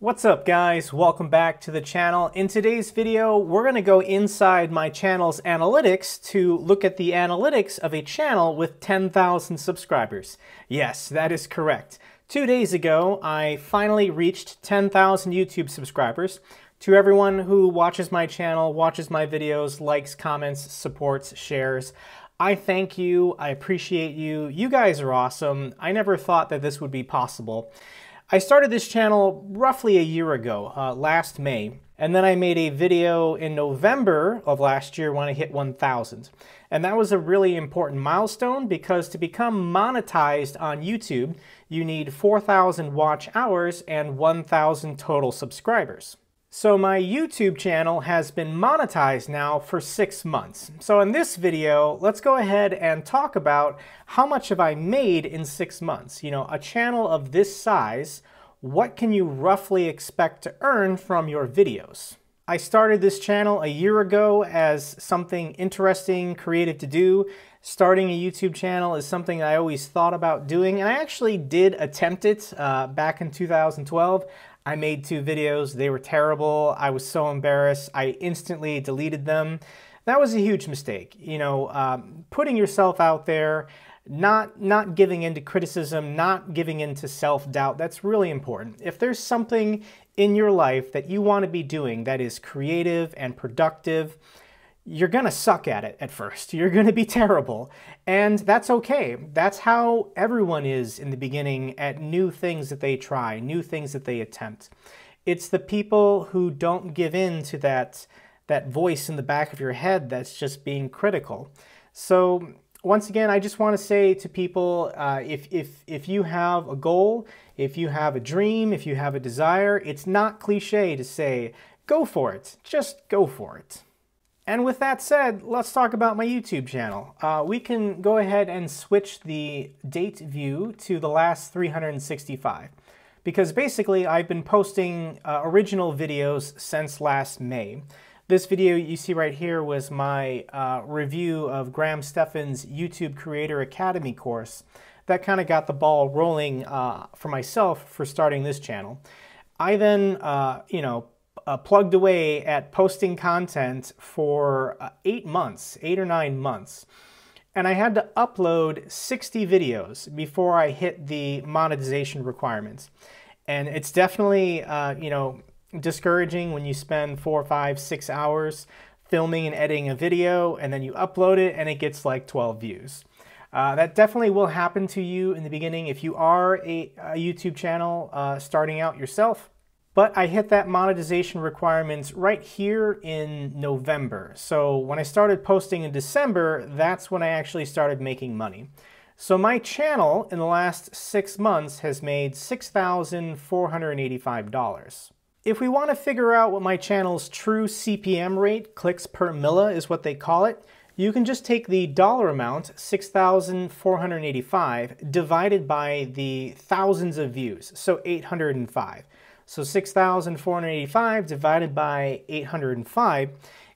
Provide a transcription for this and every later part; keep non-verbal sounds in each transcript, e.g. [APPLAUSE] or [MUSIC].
What's up guys, welcome back to the channel. In today's video, we're gonna go inside my channel's analytics to look at the analytics of a channel with 10,000 subscribers. Yes, that is correct. Two days ago, I finally reached 10,000 YouTube subscribers. To everyone who watches my channel, watches my videos, likes, comments, supports, shares, I thank you, I appreciate you, you guys are awesome. I never thought that this would be possible. I started this channel roughly a year ago, uh, last May, and then I made a video in November of last year when I hit 1,000. And that was a really important milestone because to become monetized on YouTube, you need 4,000 watch hours and 1,000 total subscribers. So my YouTube channel has been monetized now for six months. So in this video, let's go ahead and talk about how much have I made in six months. You know, a channel of this size, what can you roughly expect to earn from your videos? I started this channel a year ago as something interesting, creative to do. Starting a YouTube channel is something I always thought about doing, and I actually did attempt it uh, back in 2012. I made two videos, they were terrible, I was so embarrassed, I instantly deleted them. That was a huge mistake. You know, um, putting yourself out there, not not giving into criticism, not giving into self-doubt. That's really important. If there's something in your life that you want to be doing that is creative and productive, you're going to suck at it at first. You're going to be terrible. And that's okay. That's how everyone is in the beginning at new things that they try, new things that they attempt. It's the people who don't give in to that, that voice in the back of your head that's just being critical. So once again, I just want to say to people, uh, if, if, if you have a goal, if you have a dream, if you have a desire, it's not cliche to say, go for it. Just go for it. And with that said, let's talk about my YouTube channel. Uh, we can go ahead and switch the date view to the last 365 because basically I've been posting uh, original videos since last May. This video you see right here was my uh, review of Graham Stephan's YouTube Creator Academy course. That kind of got the ball rolling uh, for myself for starting this channel. I then, uh, you know, uh, plugged away at posting content for uh, eight months, eight or nine months. And I had to upload 60 videos before I hit the monetization requirements. And it's definitely, uh, you know, discouraging when you spend four, five, six hours filming and editing a video and then you upload it and it gets like 12 views. Uh, that definitely will happen to you in the beginning if you are a, a YouTube channel uh, starting out yourself but I hit that monetization requirements right here in November. So when I started posting in December, that's when I actually started making money. So my channel in the last six months has made $6,485. If we want to figure out what my channel's true CPM rate, clicks per milla is what they call it, you can just take the dollar amount, 6,485, divided by the thousands of views, so 805. So 6,485 divided by 805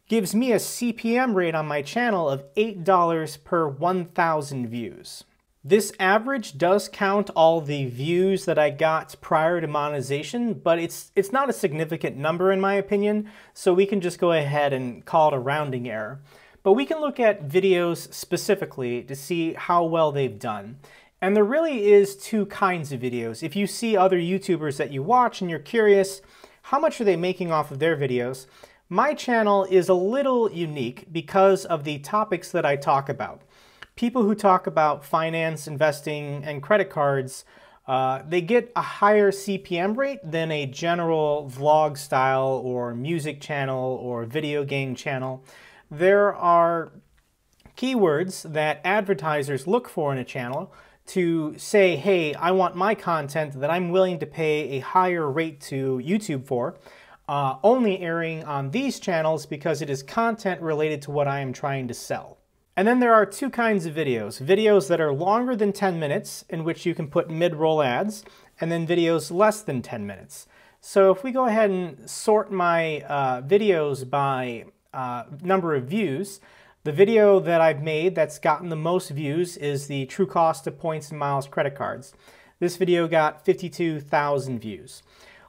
gives me a CPM rate on my channel of $8 per 1,000 views. This average does count all the views that I got prior to monetization, but it's, it's not a significant number in my opinion, so we can just go ahead and call it a rounding error. But we can look at videos specifically to see how well they've done. And there really is two kinds of videos. If you see other YouTubers that you watch and you're curious, how much are they making off of their videos? My channel is a little unique because of the topics that I talk about. People who talk about finance, investing, and credit cards, uh, they get a higher CPM rate than a general vlog style or music channel or video game channel. There are keywords that advertisers look for in a channel to say, hey, I want my content that I'm willing to pay a higher rate to YouTube for, uh, only airing on these channels because it is content related to what I am trying to sell. And then there are two kinds of videos. Videos that are longer than 10 minutes, in which you can put mid-roll ads, and then videos less than 10 minutes. So if we go ahead and sort my uh, videos by uh, number of views, the video that I've made that's gotten the most views is the true cost of points and miles credit cards. This video got 52,000 views.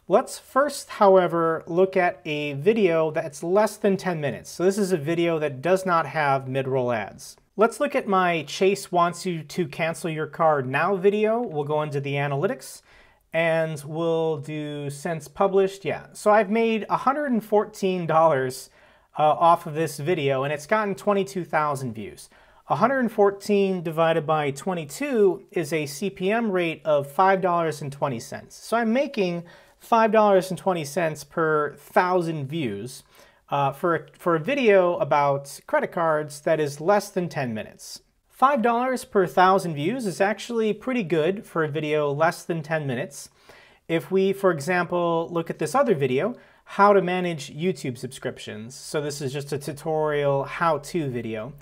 Let's first, however, look at a video that's less than 10 minutes. So this is a video that does not have mid-roll ads. Let's look at my Chase wants you to cancel your card now video. We'll go into the analytics and we'll do since published. Yeah, so I've made $114 uh, off of this video, and it's gotten 22,000 views. 114 divided by 22 is a CPM rate of $5.20. So I'm making $5.20 per thousand views uh, for, for a video about credit cards that is less than 10 minutes. $5 per thousand views is actually pretty good for a video less than 10 minutes. If we, for example, look at this other video, how to manage YouTube subscriptions. So this is just a tutorial how-to video.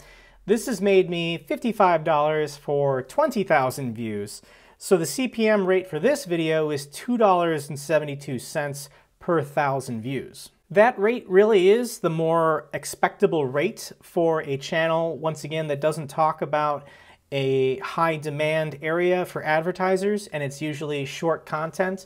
This has made me $55 for 20,000 views. So the CPM rate for this video is $2.72 per thousand views. That rate really is the more expectable rate for a channel, once again, that doesn't talk about a high demand area for advertisers and it's usually short content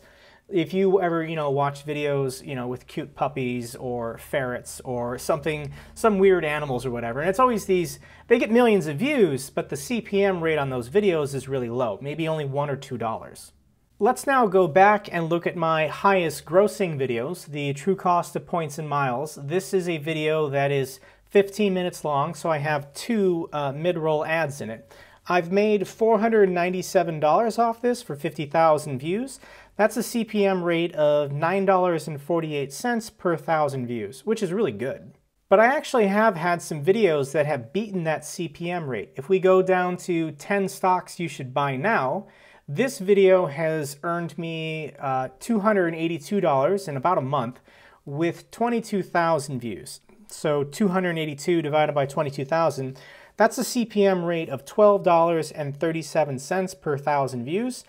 if you ever you know watch videos you know with cute puppies or ferrets or something some weird animals or whatever and it's always these they get millions of views but the cpm rate on those videos is really low maybe only one or two dollars let's now go back and look at my highest grossing videos the true cost of points and miles this is a video that is 15 minutes long so i have two uh, mid-roll ads in it I've made $497 off this for 50,000 views. That's a CPM rate of $9.48 per thousand views, which is really good. But I actually have had some videos that have beaten that CPM rate. If we go down to 10 stocks you should buy now, this video has earned me uh, $282 in about a month with 22,000 views. So 282 divided by 22,000, that's a CPM rate of $12.37 per thousand views.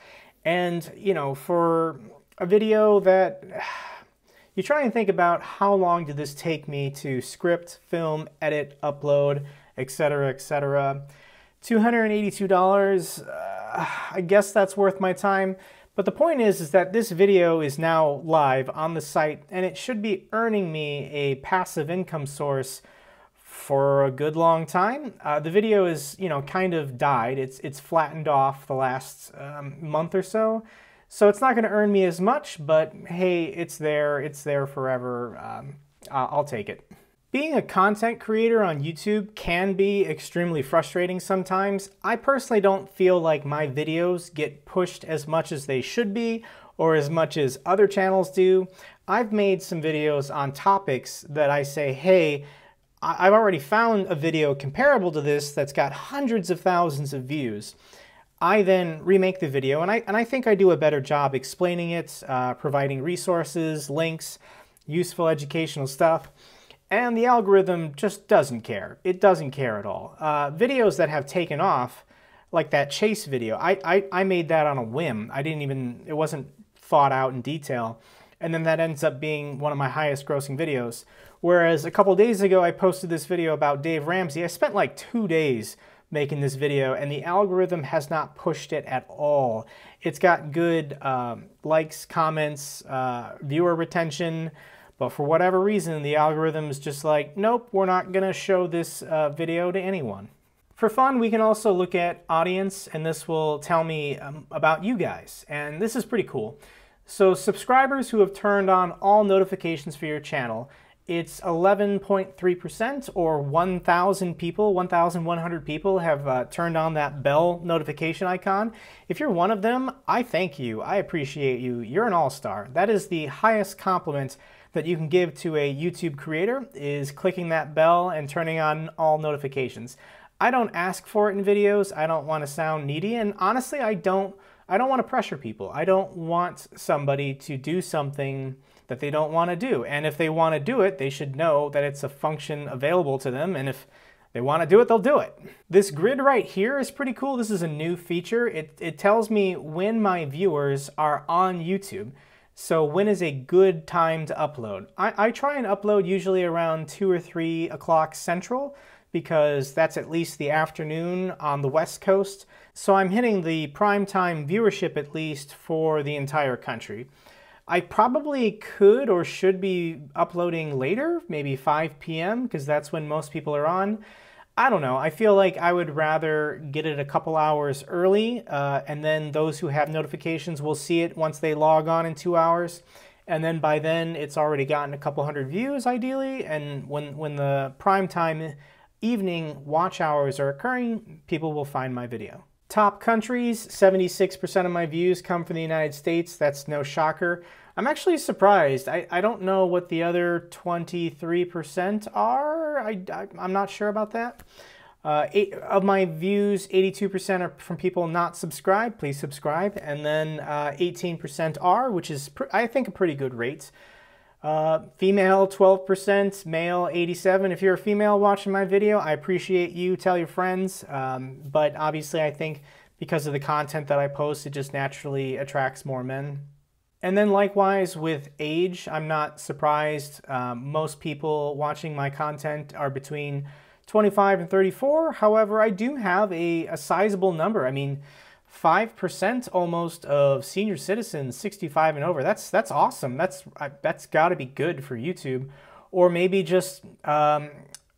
And, you know, for a video that [SIGHS] you try and think about how long did this take me to script, film, edit, upload, etc., etc. $282, uh, I guess that's worth my time. But the point is, is that this video is now live on the site and it should be earning me a passive income source for a good long time. Uh, the video is, you know, kind of died. It's, it's flattened off the last um, month or so. So it's not going to earn me as much, but hey, it's there. It's there forever. Um, I'll take it. Being a content creator on YouTube can be extremely frustrating sometimes. I personally don't feel like my videos get pushed as much as they should be or as much as other channels do. I've made some videos on topics that I say, hey, I've already found a video comparable to this that's got hundreds of thousands of views. I then remake the video, and I, and I think I do a better job explaining it, uh, providing resources, links, useful educational stuff, and the algorithm just doesn't care. It doesn't care at all. Uh, videos that have taken off, like that chase video, I, I, I made that on a whim. I didn't even, it wasn't thought out in detail, and then that ends up being one of my highest grossing videos Whereas a couple days ago, I posted this video about Dave Ramsey. I spent like two days making this video and the algorithm has not pushed it at all. It's got good um, likes, comments, uh, viewer retention, but for whatever reason, the algorithm is just like, nope, we're not gonna show this uh, video to anyone. For fun, we can also look at audience and this will tell me um, about you guys. And this is pretty cool. So subscribers who have turned on all notifications for your channel it's 11.3%, or 1,000 people, 1,100 people have uh, turned on that bell notification icon. If you're one of them, I thank you. I appreciate you. You're an all star. That is the highest compliment that you can give to a YouTube creator is clicking that bell and turning on all notifications. I don't ask for it in videos. I don't want to sound needy, and honestly, I don't I don't want to pressure people. I don't want somebody to do something that they don't want to do. And if they want to do it, they should know that it's a function available to them. And if they want to do it, they'll do it. This grid right here is pretty cool. This is a new feature. It, it tells me when my viewers are on YouTube. So when is a good time to upload? I, I try and upload usually around two or three o'clock central because that's at least the afternoon on the West Coast. So I'm hitting the prime time viewership at least for the entire country. I probably could or should be uploading later, maybe 5 p.m., because that's when most people are on. I don't know. I feel like I would rather get it a couple hours early, uh, and then those who have notifications will see it once they log on in two hours. And then by then, it's already gotten a couple hundred views, ideally. And when, when the prime time evening watch hours are occurring, people will find my video. Top countries, 76% of my views come from the United States. That's no shocker. I'm actually surprised. I, I don't know what the other 23% are. I, I, am not sure about that. Uh, eight, of my views, 82% are from people not subscribed. Please subscribe. And then 18% uh, are, which is, I think, a pretty good rate. Uh, female 12%, male 87. If you're a female watching my video, I appreciate you. Tell your friends. Um, but obviously, I think because of the content that I post, it just naturally attracts more men. And then likewise with age, I'm not surprised. Um, most people watching my content are between 25 and 34. However, I do have a, a sizable number. I mean, 5% almost of senior citizens 65 and over. That's that's awesome. That's that's got to be good for YouTube or maybe just um,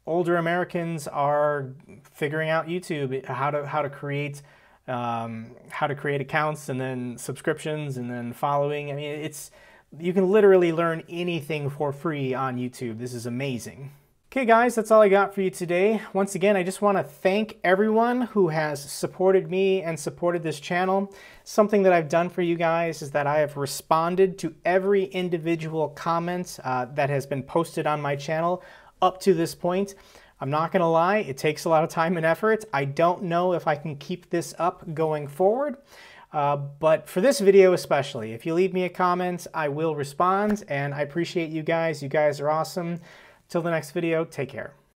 older Americans are figuring out YouTube how to how to create um, how to create accounts and then subscriptions and then following. I mean, it's you can literally learn anything for free on YouTube. This is amazing. Okay guys, that's all I got for you today. Once again, I just wanna thank everyone who has supported me and supported this channel. Something that I've done for you guys is that I have responded to every individual comment uh, that has been posted on my channel up to this point. I'm not gonna lie, it takes a lot of time and effort. I don't know if I can keep this up going forward, uh, but for this video especially, if you leave me a comment, I will respond, and I appreciate you guys. You guys are awesome. Till the next video, take care.